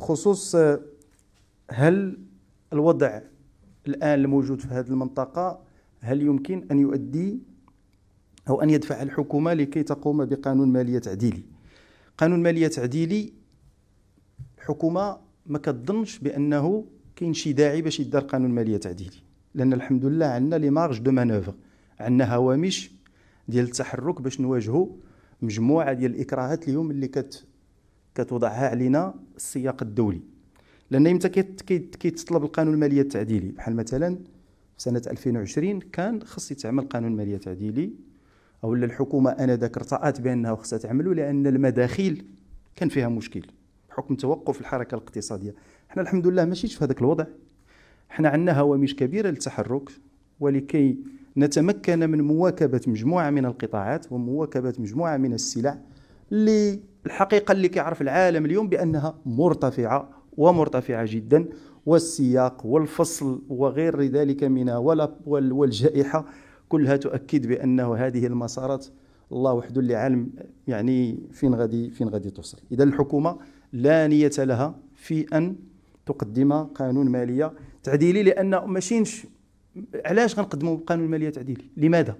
بخصوص آه، هل الوضع الآن الموجود في هذه المنطقة هل يمكن أن يؤدي أو أن يدفع الحكومة لكي تقوم بقانون مالية تعديلي قانون مالية تعديلي الحكومة ما كتظنش بأنه كاين شي داعي باش يدار قانون مالية تعديلي لأن الحمد لله عندنا لي مارج دو مانوفر عندنا هوامش ديال التحرك باش نواجهوا مجموعة ديال الإكراهات اليوم اللي كت كتوضعها علينا السياق الدولي لان امتى كيتطلب القانون الماليه التعديلي بحال مثلا في سنه 2020 كان خص يتعمل قانون ماليه تعديلي او الحكومه انذاك ارتأت بانها خصها تعملو لان المداخيل كان فيها مشكل بحكم توقف الحركه الاقتصاديه حنا الحمد لله ماشي في هذاك الوضع حنا عندنا هوامش كبيره للتحرك ولكي نتمكن من مواكبه مجموعه من القطاعات ومواكبه مجموعه من السلع اللي الحقيقة اللي كيعرف العالم اليوم بأنها مرتفعة ومرتفعة جدا والسياق والفصل وغير ذلك من والجائحة كلها تؤكد بأنه هذه المسارات الله وحده اللي عالم يعني فين غادي فين غادي توصل إذا الحكومة لا نية لها في أن تقدم قانون مالية تعديلي لأن ماشينش علاش غنقدموا قانون مالية تعديلي لماذا؟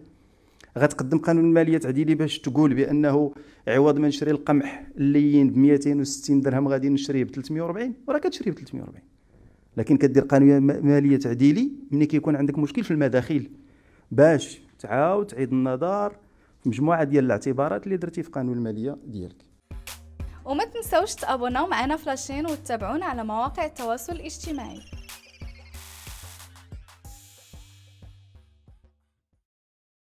غتقدم قانون الماليه تعديلي باش تقول بانه عوض ما نشري القمح اللين ب 260 درهم غادي نشريه ب 340 وراه كتشريه ب 340 لكن كدير قانون ماليه تعديلي ملي كيكون عندك مشكل في المداخيل باش تعاود تعيد النظر في مجموعه ديال الاعتبارات اللي درتي في قانون الماليه ديالك وما تنساوش تابوناو معنا في لاشين وتتابعونا على مواقع التواصل الاجتماعي